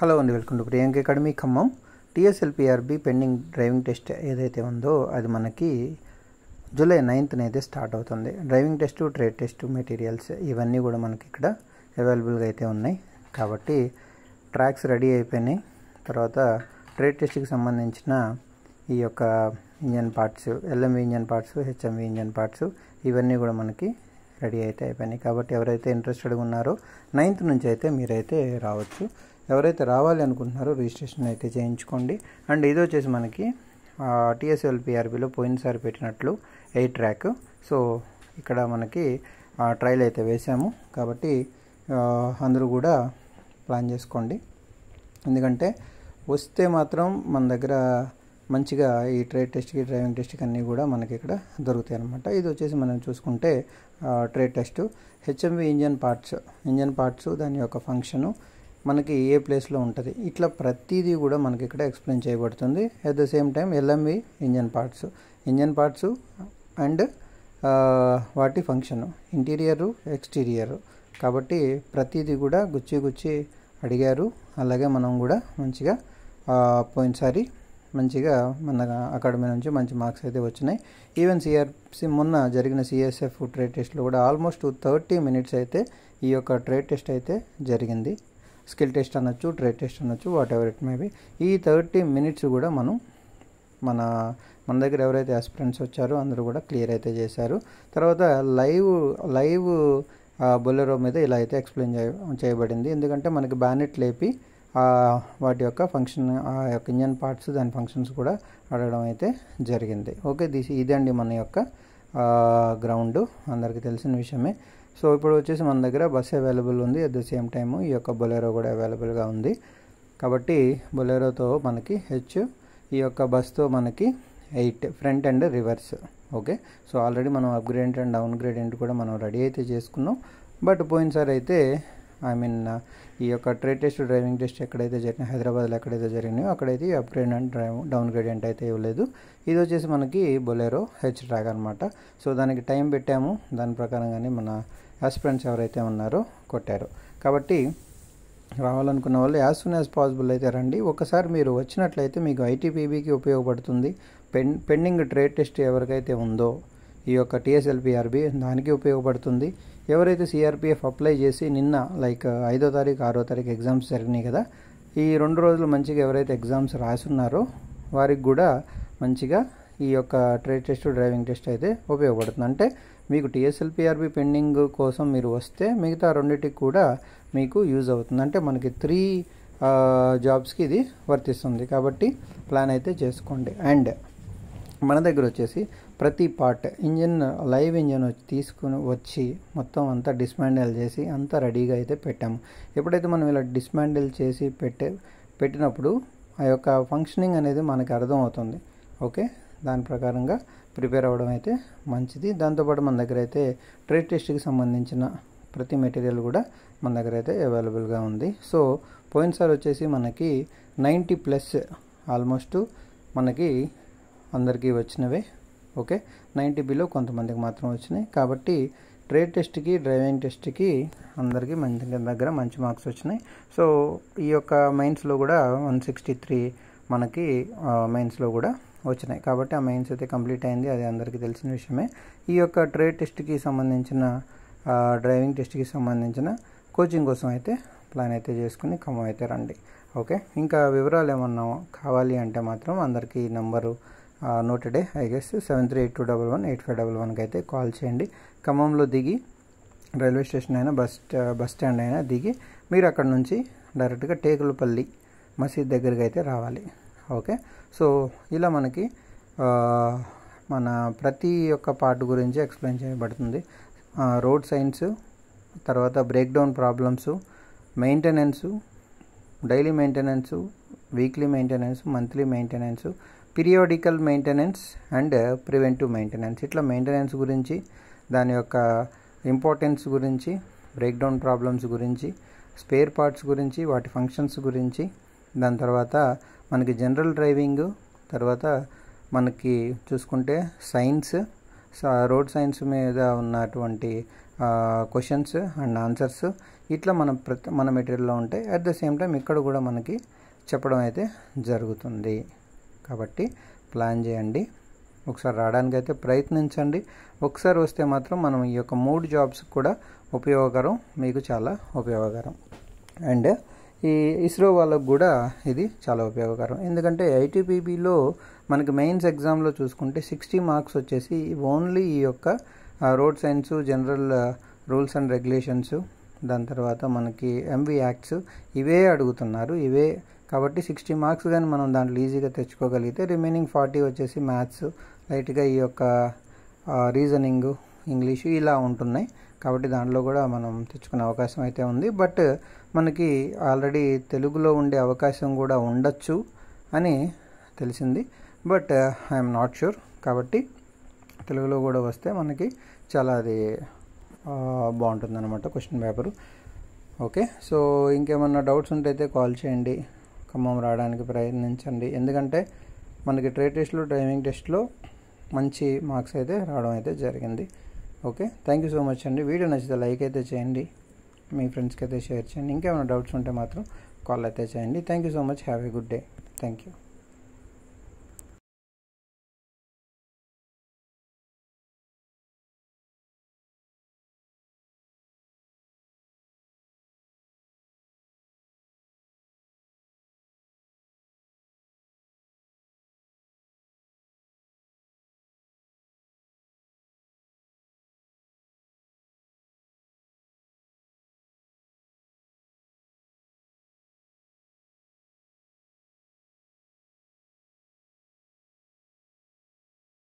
hello అండి welcome to Priyanka academy Khammam TSLPRB pending driving test ఏదైతే ఉందో అది మనకి జూలై నైన్త్న అయితే స్టార్ట్ అవుతుంది driving test trade test materials ఇవన్నీ కూడా మనకి ఇక్కడ అవైలబుల్గా అయితే ఉన్నాయి కాబట్టి ట్రాక్స్ రెడీ అయిపోయినాయి తర్వాత ట్రేడ్ టెస్ట్కి సంబంధించిన ఈ యొక్క engine parts LMV engine parts HMV engine parts ఇవన్నీ కూడా మనకి రెడీ అయితే అయిపోయినాయి కాబట్టి ఎవరైతే ఇంట్రెస్టెడ్గా ఉన్నారో నైన్త్ నుంచి అయితే మీరైతే రావచ్చు ఎవరైతే రావాలి అనుకుంటున్నారో రిజిస్ట్రేషన్ అయితే చేయించుకోండి అండ్ ఇది వచ్చేసి మనకి టీఎస్ఎల్పిఆర్బిలో పోయినసారి పెట్టినట్లు ఎయిట్ ట్రాక్ సో ఇక్కడ మనకి ట్రైల్ అయితే వేసాము కాబట్టి అందరూ కూడా ప్లాన్ చేసుకోండి ఎందుకంటే వస్తే మాత్రం మన దగ్గర మంచిగా ఈ ట్రేడ్ టెస్ట్కి డ్రైవింగ్ టెస్ట్కి అన్నీ కూడా మనకి ఇక్కడ దొరుకుతాయి అనమాట ఇది వచ్చేసి మనం చూసుకుంటే trade test HMV engine parts engine parts దాని యొక్క ఫంక్షను మనకి ఏ ప్లేస్లో ఉంటుంది ఇట్లా ప్రతిదీ కూడా మనకి ఇక్కడ ఎక్స్ప్లెయిన్ చేయబడుతుంది at the same time LMV engine parts engine parts and వాటి ఫంక్షన్ ఇంటీరియరు ఎక్స్టీరియరు కాబట్టి ప్రతిదీ కూడా గుచ్చి గుచ్చి అడిగారు అలాగే మనం కూడా మంచిగా పోయినసారి మంచిగా మన అకాడమీ నుంచి మంచి మార్క్స్ అయితే వచ్చినాయి ఈవెన్ సిఆర్సి మొన్న జరిగిన సిఎస్ఎఫ్ ట్రేడ్ టెస్ట్లో కూడా ఆల్మోస్ట్ థర్టీ మినిట్స్ అయితే ఈ యొక్క ట్రేడ్ టెస్ట్ అయితే జరిగింది స్కిల్ టెస్ట్ అనొచ్చు ట్రేడ్ టెస్ట్ అనొచ్చు whatever it may be ఈ థర్టీ మినిట్స్ కూడా మనం మన మన దగ్గర ఎవరైతే అస్పిరెంట్స్ వచ్చారో అందరూ కూడా క్లియర్ అయితే చేశారు తర్వాత లైవ్ లైవ్ బొలెరో మీద ఇలా అయితే ఎక్స్ప్లెయిన్ చేయబడింది ఎందుకంటే మనకి బ్యానెట్ లేపి వాటి యొక్క ఫంక్షన్ ఆ యొక్క ఇంజన్ పార్ట్స్ దాని ఫంక్షన్స్ కూడా అడగడం అయితే జరిగింది ఓకే దిస్ ఇదండి మన యొక్క గ్రౌండ్ అందరికీ తెలిసిన విషయమే సో ఇప్పుడు వచ్చేసి మన దగ్గర బస్ అవైలబుల్ ఉంది అట్ ద సేమ్ టైమ్ ఈ యొక్క బొలెరో కూడా అవైలబుల్గా ఉంది కాబట్టి బొలెరోతో మనకి హెచ్ ఈ యొక్క బస్తో మనకి eight front and reverse okay so already మనం అప్గ్రేడ్ అండ్ డౌన్ గ్రేడియంట్ కూడా మనం రెడీ అయితే చేసుకున్నాం బట్ పోయినసారి అయితే ఐ మీన్ ఈ యొక్క ట్రేడ్ టెస్ట్ డ్రైవింగ్ టెస్ట్ ఎక్కడైతే జరిగినాయి హైదరాబాద్లో ఎక్కడైతే జరిగినాయో అక్కడైతే upgrade and drive down gradient అయితే ఇవ్వలేదు ఇది వచ్చేసి మనకి బొలెరో హెచ్ ట్రాక్ అనమాట సో దానికి టైం పెట్టాము దాని ప్రకారంగానే మన యాస్పిరెంట్స్ ఎవరైతే ఉన్నారో కొట్టారు కాబట్టి రావాలనుకున్న వాళ్ళు యాజ్ సూన్ యాజ్ పాసిబుల్ అయితే రండి ఒకసారి మీరు వచ్చినట్లయితే మీకు ఐటీపీబీకి ఉపయోగపడుతుంది పెన్ పెండింగ్ ట్రేడ్ టెస్ట్ ఎవరికైతే ఉందో ఈ యొక్క టీఎస్ఎల్పిఆర్బి దానికి ఉపయోగపడుతుంది ఎవరైతే సిఆర్పిఎఫ్ అప్లై చేసి నిన్న లైక్ ఐదో తారీఖు ఆరో తారీఖు ఎగ్జామ్స్ జరిగినాయి కదా ఈ రెండు రోజులు మంచిగా ఎవరైతే ఎగ్జామ్స్ రాసున్నారో వారికి కూడా మంచిగా ఈ యొక్క ట్రేడ్ టెస్ట్ డ్రైవింగ్ టెస్ట్ అయితే ఉపయోగపడుతుంది అంటే మీకు టీఎస్ఎల్పిఆర్బి పెండింగ్ కోసం మీరు వస్తే మిగతా రెండింటికి కూడా మీకు యూజ్ అవుతుంది అంటే మనకి త్రీ జాబ్స్కి ఇది వర్తిస్తుంది కాబట్టి ప్లాన్ అయితే చేసుకోండి అండ్ మన దగ్గర వచ్చేసి ప్రతి పార్ట్ ఇంజిన్ లైవ్ ఇంజిన్ వచ్చి తీసుకుని వచ్చి మొత్తం అంతా డిస్మాండిల్ చేసి అంతా రెడీగా అయితే పెట్టాము ఎప్పుడైతే మనం ఇలా డిస్మాండిల్ చేసి పెట్టే పెట్టినప్పుడు ఆ యొక్క ఫంక్షనింగ్ అనేది మనకు అర్థం అవుతుంది ఓకే దాని ప్రకారంగా ప్రిపేర్ అవ్వడం అయితే మంచిది దాంతోపాటు మన దగ్గర అయితే ట్రేడ్ టెస్ట్కి సంబంధించిన ప్రతి మెటీరియల్ కూడా మన దగ్గర అయితే అవైలబుల్గా ఉంది సో పోయినసారి వచ్చేసి మనకి నైంటీ ప్లస్ ఆల్మోస్ట్ మనకి అందరికీ వచ్చినవే ఓకే నైంటీ బిలో కొంతమందికి మాత్రం వచ్చినాయి కాబట్టి ట్రేడ్ టెస్ట్కి డ్రైవింగ్ టెస్ట్కి అందరికీ మంచి దగ్గర మంచి మార్క్స్ వచ్చినాయి సో ఈ యొక్క మైన్స్లో కూడా వన్ సిక్స్టీ త్రీ మనకి మైన్స్లో కూడా వచ్చినాయి కాబట్టి ఆ మెయిన్స్ అయితే కంప్లీట్ అయింది అది అందరికీ తెలిసిన విషయమే ఈ యొక్క ట్రేడ్ టెస్ట్కి సంబంధించిన డ్రైవింగ్ టెస్ట్కి సంబంధించిన కోచింగ్ కోసం అయితే ప్లాన్ అయితే చేసుకుని ఖమ్మం అయితే రండి ఓకే ఇంకా వివరాలు ఏమన్నా కావాలి అంటే మాత్రం అందరికీ నంబరు నోటెడే I guess seven three eight two double one eight five double వన్కి అయితే కాల్ చేయండి ఖమ్మంలో దిగి రైల్వే స్టేషన్ అయినా బస్ బస్ స్టాండ్ అయినా దిగి మీరు అక్కడ నుంచి డైరెక్ట్గా టేకులపల్లి మసీద్ దగ్గరికి అయితే రావాలి ఓకే సో ఇలా మనకి మన ప్రతి ఒక్క పార్ట్ గురించి ఎక్స్ప్లెయిన్ చేయబడుతుంది రోడ్ సైన్స్ తర్వాత breakdown problems maintenance daily maintenance weekly maintenance monthly maintenance periodical maintenance and preventive maintenance ఇట్లా మెయింటెనెన్స్ గురించి దాని యొక్క ఇంపార్టెన్స్ గురించి బ్రేక్డౌన్ ప్రాబ్లమ్స్ గురించి స్పేర్ పార్ట్స్ గురించి వాటి ఫంక్షన్స్ గురించి దాని తర్వాత మనకి జనరల్ డ్రైవింగ్ తర్వాత మనకి చూసుకుంటే సైన్స్ రోడ్ సైన్స్ మీద ఉన్నటువంటి క్వశ్చన్స్ అండ్ ఆన్సర్స్ ఇట్లా మన ప్రతి మన మెటీరియల్లో ఉంటాయి అట్ ద సేమ్ టైం ఇక్కడ కూడా మనకి చెప్పడం అయితే జరుగుతుంది కాబట్టి ప్లాన్ చేయండి ఒకసారి రావడానికి అయితే ప్రయత్నించండి ఒకసారి వస్తే మాత్రం మనం ఈ యొక్క మూడు జాబ్స్ కూడా ఉపయోగకరం మీకు చాలా ఉపయోగకరం అండ్ ఈ ఇస్రో వాళ్ళకు కూడా ఇది చాలా ఉపయోగకరం ఎందుకంటే ఐటీపీబీలో మనకి మెయిన్స్ ఎగ్జామ్లో చూసుకుంటే సిక్స్టీ మార్క్స్ వచ్చేసి ఓన్లీ ఈ యొక్క road signs general rules and regulations దాని తర్వాత మనకి ఎంవి యాక్ట్స్ ఇవే అడుగుతున్నారు ఇవే కాబట్టి సిక్స్టీ మార్క్స్ కానీ మనం దాంట్లో ఈజీగా తెచ్చుకోగలిగితే రిమైనింగ్ ఫార్టీ వచ్చేసి మ్యాథ్స్ లైట్గా ఈ యొక్క రీజనింగ్ ఇంగ్లీషు ఇలా ఉంటున్నాయి కాబట్టి దాంట్లో కూడా మనం తెచ్చుకునే అవకాశం అయితే ఉంది బట్ మనకి ఆల్రెడీ తెలుగులో ఉండే అవకాశం కూడా ఉండొచ్చు అని తెలిసింది బట్ ఐఎమ్ నాట్ ష్యూర్ కాబట్టి తెలుగులో కూడా వస్తే మనకి చాలా అది బాగుంటుంది అనమాట క్వశ్చన్ పేపరు ఓకే సో ఇంకేమన్నా డౌట్స్ ఉంటే అయితే కాల్ చేయండి ఖమ్మం రావడానికి ప్రయత్నించండి ఎందుకంటే మనకి ట్రేడ్ టెస్ట్లో డ్రైవింగ్ టెస్ట్లో మంచి మార్క్స్ అయితే రావడం అయితే జరిగింది okay thank you so much అండి వీడియో నచ్చితే లైక్ అయితే చేయండి మీ ఫ్రెండ్స్కి అయితే షేర్ చేయండి ఇంకేమైనా డౌట్స్ ఉంటే మాత్రం కాల్ అయితే చేయండి thank you so much have a good day thank you